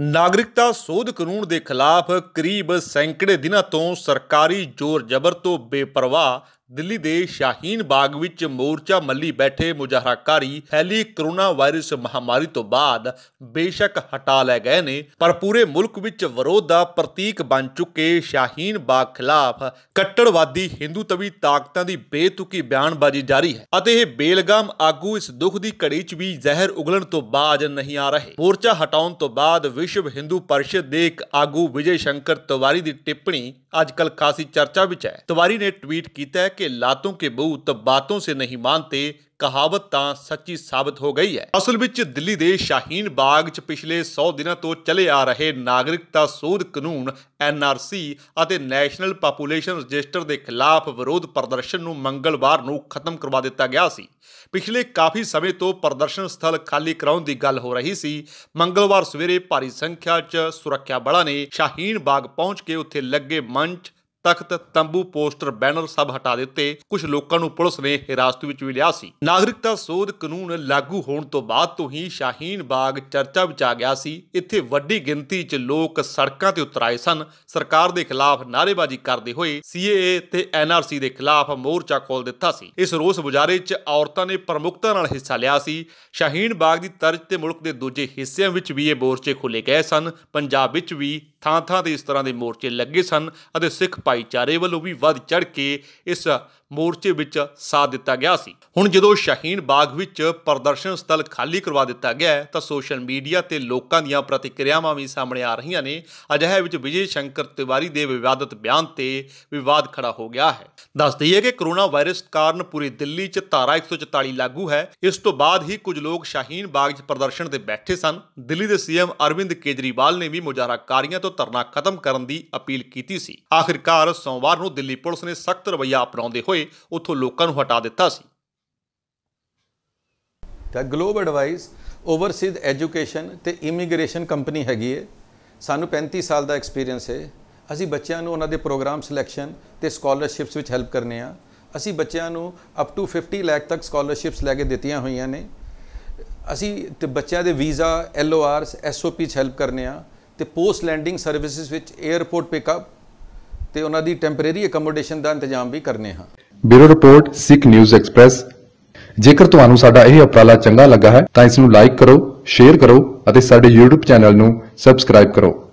ਨਾਗਰਿਕਤਾ ਸੋਧ ਕਾਨੂੰਨ ਦੇ ਖਿਲਾਫ ਕਰੀਬ ਸੈਂਕੜੇ ਦਿਨਾਂ ਤੋਂ ਸਰਕਾਰੀ ਜ਼ੋਰ ਜ਼ਬਰ ਤੋਂ ਬੇਪਰਵਾਹ ਦਿੱਲੀ ਦੇ ਸ਼ਾਹੀਨ ਬਾਗ ਵਿੱਚ ਮੋਰਚਾ ਮੱਲੀ ਬੈਠੇ ਮੁਜ਼ਾਹਰਾਕਾਰੀ ਫੈਲੀ ਕਰੋਨਾ ਵਾਇਰਸ ਮਹਾਮਾਰੀ ਤੋਂ ਬਾਅਦ ਬੇਸ਼ੱਕ ਹਟਾ ਲਏ ਗਏ ਨੇ ਪਰ ਪੂਰੇ ਮੁਲਕ ਵਿੱਚ ਵਿਰੋਧ ਦਾ ਪ੍ਰਤੀਕ ਬਣ ਚੁੱਕੇ ਸ਼ਾਹੀਨ ਬਾਗ ਖਿਲਾਫ ਕੱਟੜਵਾਦੀ ਹਿੰਦੂ ਤਵੀ ਤਾਕਤਾਂ ਦੀ ਬੇਤੁਕੀ ਬਿਆਨਬਾਜ਼ੀ ਜਾਰੀ ਹੈ ਅਤੇ ਇਹ ਬੇਲਗਾਮ ਆਗੂ ਇਸ ਦੁੱਖ ਦੀ ਘੜੀ 'ਚ ਵੀ ਜ਼ਹਿਰ ਉਗਲਣ ਤੋਂ ਬਾਅਦ ਨਹੀਂ ਆ ਰਹੇ ਮੋਰਚਾ ਹਟਾਉਣ ਤੋਂ ਬਾਅਦ ਵਿਸ਼ਵ ਹਿੰਦੂ ਪਰਿਸ਼ਦ ਦੇ ਇੱਕ ਆਗੂ ਵਿਜੇ ਸ਼ੰਕਰ ਤਿਵਾਰੀ ਦੀ ਟਿੱਪਣੀ ਅੱਜਕੱਲ ਖਾਸੀ ਚਰਚਾ ਵਿੱਚ ਹੈ ਤਿਵਾਰੀ ਨੇ ਟਵੀਟ ਕੀਤਾ ਕਿ ਲਾਤੋਂ ਕੇ के ਤਬ ਬਾਤੋਂ ਸੇ ਨਹੀਂ ਮੰਨਤੇ ਕਹਾਵਤ ਤਾਂ ਸੱਚੀ ਸਾਬਤ ਹੋ ਗਈ ਹੈ ਅਸਲ ਵਿੱਚ ਦਿੱਲੀ ਦੇ ਸ਼ਾਹੀਨ ਬਾਗ 'ਚ ਪਿਛਲੇ 100 ਦਿਨਾਂ ਤੋਂ ਚੱਲੇ ਆ ਰਹੇ ਨਾਗਰਿਕਤਾ ਸੋਧ ਕਾਨੂੰਨ ਐਨਆਰਸੀ ਅਤੇ ਨੈਸ਼ਨਲ ਪੋਪੂਲੇਸ਼ਨ ਰਜਿਸਟਰ ਦੇ ਖਿਲਾਫ ਵਿਰੋਧ ਪ੍ਰਦਰਸ਼ਨ ਨੂੰ ਮੰਗਲਵਾਰ ਨੂੰ ਖਤਮ ਕਰਵਾ ਦਿੱਤਾ ਗਿਆ ਸੀ ਪਿਛਲੇ ਕਾਫੀ ਸਮੇਂ ਤੋਂ ਪ੍ਰਦਰਸ਼ਨ ਸਥਲ ਖਾਲੀ ਕਰਾਉਣ ਦੀ ਗੱਲ ਹੋ ਰਹੀ ਸੀ ਮੰਗਲਵਾਰ ਸਵੇਰੇ ਭਾਰੀ ਸੰਖਿਆ 'ਚ ਸੁਰੱਖਿਆ ਬਲਾਂ ਨੇ ਸ਼ਾਹੀਨ ਬਾਗ ਪਹੁੰਚ ਕੇ ਉੱਥੇ ਲੱਗੇ ਮੰਚ ਤਖਤ ਤੰਬੂ ਪੋਸਟਰ ਬੈਨਰ ਸਭ ਹਟਾ ਦਿੱਤੇ ਕੁਝ ਲੋਕਾਂ ਨੂੰ ਪੁਲਿਸ ਨੇ ਹਿਰਾਸਤ ਵਿੱਚ ਵੀ ਲਿਆ ਸੀ ਨਾਗਰਿਕਤਾ ਸੋਧ ਕਾਨੂੰਨ ਲਾਗੂ ਹੋਣ ਤੋਂ ਬਾਅਦ ਤੋਂ ਹੀ ਸ਼ਾਹੀਨ ਬਾਗ ਚਰਚਾ ਵਿੱਚ ਆ ਗਿਆ ਸੀ ਇੱਥੇ ਵੱਡੀ ਗਿਣਤੀ 'ਚ ਲੋਕ ਸੜਕਾਂ ਤੇ ਉਤਰ ਆਏ ਸਨ ਸਰਕਾਰ ਦੇ ਖਿਲਾਫ ਨਾਰੇਬਾਜ਼ੀ ਕਰਦੇ ਹੋਏ ਸੀਏਏ ਤੇ ਐਨਆਰਸੀ ਦੇ ਖਿਲਾਫ ਮੋਰਚਾ ਖੋਲ ਦਿੱਤਾ ਸੀ ਇਸ ਰੋਸ ਬੁਝਾਰੇ 'ਚ ਔਰਤਾਂ ਨੇ ਪ੍ਰਮੁੱਖਤਾ ਨਾਲ ਹਿੱਸਾ ਲਿਆ ਸੀ ਸ਼ਾਹੀਨ ਬਾਗ ਦੀ ਤਰਜ਼ ਤੇ ਮੁਲਕ ਦੇ ਦੂਜੇ ਹਿੱਸਿਆਂ ਵਿੱਚ ਵੀ ਇਹ ਮੋਰਚੇ ਖੋਲੇ ਗਏ ਸਨ ਪੰਜਾਬ ਵਿੱਚ ਵੀ ਥਾਂ-ਥਾਂ ਤੇ ਇਸ ਤਰ੍ਹਾਂ ਦੇ ਮੋਰਚੇ ਲੱਗੇ ਸਨ ਅਤੇ ਸਿੱਖ ਭਾਈਚਾਰੇ ਵੱਲੋਂ ਵੀ ਵੱਧ ਚੜ ਕੇ ਇਸ ਮੋਰਚੇ ਵਿੱਚ ਸਾਥ ਦਿੱਤਾ ਗਿਆ ਸੀ ਹੁਣ ਜਦੋਂ ਸ਼ਾਹੀਨ ਬਾਗ ਵਿੱਚ ਪ੍ਰਦਰਸ਼ਨ ਸਥਲ ਖਾਲੀ ਕਰਵਾ ਦਿੱਤਾ ਗਿਆ ਤਾਂ ਸੋਸ਼ਲ ਮੀਡੀਆ ਤੇ ਲੋਕਾਂ ਦੀਆਂ ਪ੍ਰਤੀਕਿਰਿਆਵਾਂ ਵੀ ਸਾਹਮਣੇ ਆ ਰਹੀਆਂ ਨੇ ਅਜਿਹੇ ਵਿੱਚ ਵਿਜੇ ਸ਼ੰਕਰ ਤਿਵਾਰੀ ਦੇ ਵਿਵਾਦਤ ਬਿਆਨ ਤੇ ਵਿਵਾਦ ਖੜਾ ਹੋ ਗਿਆ ਹੈ ਦੱਸ ਦਈਏ ਕਿ ਕਰੋਨਾ ਵਾਇਰਸ ਕਾਰਨ ਪੂਰੀ ਦਿੱਲੀ 'ਚ ਧਾਰਾ 144 ਲਾਗੂ ਹੈ ਇਸ ਤੋਂ ਬਾਅਦ ਹੀ ਕੁਝ ਲੋਕ ਸ਼ਾਹੀਨ ਬਾਗ 'ਚ ਪ੍ਰਦਰਸ਼ਨ ਤੇ ਬੈਠੇ ਸਨ ਦਿੱਲੀ ਦੇ ਸੀਐਮ ਅਰਵਿੰਦ ਕੇਜਰੀਵਾਲ ਨੇ ਵੀ ਮੁਜ਼ਾਹਰਾਕਾਰੀਆਂ ਤੋਂ ਧਰਨਾ ਖਤਮ ਕਰਨ ਦੀ ਅਪੀਲ ਕੀਤੀ ਸੀ ਆਖਿਰਕਾਰ ਸੋਮਵਾਰ ਨੂੰ ਦਿੱਲੀ ਪੁਲਿਸ ਨੇ ਸਖਤ ਰਵਈਆ ਅਪਣਾਉਂਦੇ ਹੋਏ ਉੱਥੋਂ ਲੋਕਾਂ ਨੂੰ ਹਟਾ ਦਿੱਤਾ ਸੀ ਤਾਂ ਗਲੋਬ ਐਡਵਾਈਸ ਓਵਰਸੀਜ਼ ਐਜੂਕੇਸ਼ਨ ਤੇ ਇਮੀਗ੍ਰੇਸ਼ਨ ਕੰਪਨੀ ਹੈਗੀ ਹੈ ਸਾਨੂੰ 35 ਸਾਲ ਦਾ ਐਕਸਪੀਰੀਅੰਸ ਹੈ ਅਸੀਂ ਬੱਚਿਆਂ ਨੂੰ ਉਹਨਾਂ ਦੇ ਪ੍ਰੋਗਰਾਮ ਸਿਲੈਕਸ਼ਨ ਤੇ ਸਕਾਲਰਸ਼ਿਪਸ ਵਿੱਚ ਹੈਲਪ ਕਰਨੇ ਆ ਅਸੀਂ ਬੱਚਿਆਂ ਨੂੰ ਅਪ ਟੂ 50 ਲੱਖ ਤੱਕ ਸਕਾਲਰਸ਼ਿਪਸ ਲੈ ਕੇ ਦਿੱਤੀਆਂ ਹੋਈਆਂ ਨੇ ਅਸੀਂ ਬੱਚਿਆਂ ਦੇ ਵੀਜ਼ਾ ਐਲਓਆਰਸ ਐਸਓਪੀ ਚ ਹੈਲਪ ਕਰਨੇ ਆ ਤੇ ਪੋਸਟ ਲੈਂਡਿੰਗ ਸਰਵਿਸਿਜ਼ ਵਿੱਚ 에어ਪੋਰਟ ਪਿਕਅਪ ਤੇ ਉਹਨਾਂ ਦੀ ਟੈਂਪਰੇਰੀ ਅਕਮੋਡੇਸ਼ਨ ਦਾ ਇੰਤਜ਼ਾਮ ਵੀ ਕਰਨੇ ਹਾਂ bureau report Sikh News Express ਜੇਕਰ ਤੁਹਾਨੂੰ ਸਾਡਾ ਇਹ ਉਪਰਾਲਾ ਚੰਗਾ ਲੱਗਾ ਹੈ ਤਾਂ ਇਸ ਨੂੰ ਲਾਈਕ ਕਰੋ ਸ਼ੇਅਰ ਕਰੋ ਅਤੇ ਸਾਡੇ YouTube ਚੈਨਲ ਨੂੰ ਸਬਸਕ੍ਰਾਈਬ ਕਰੋ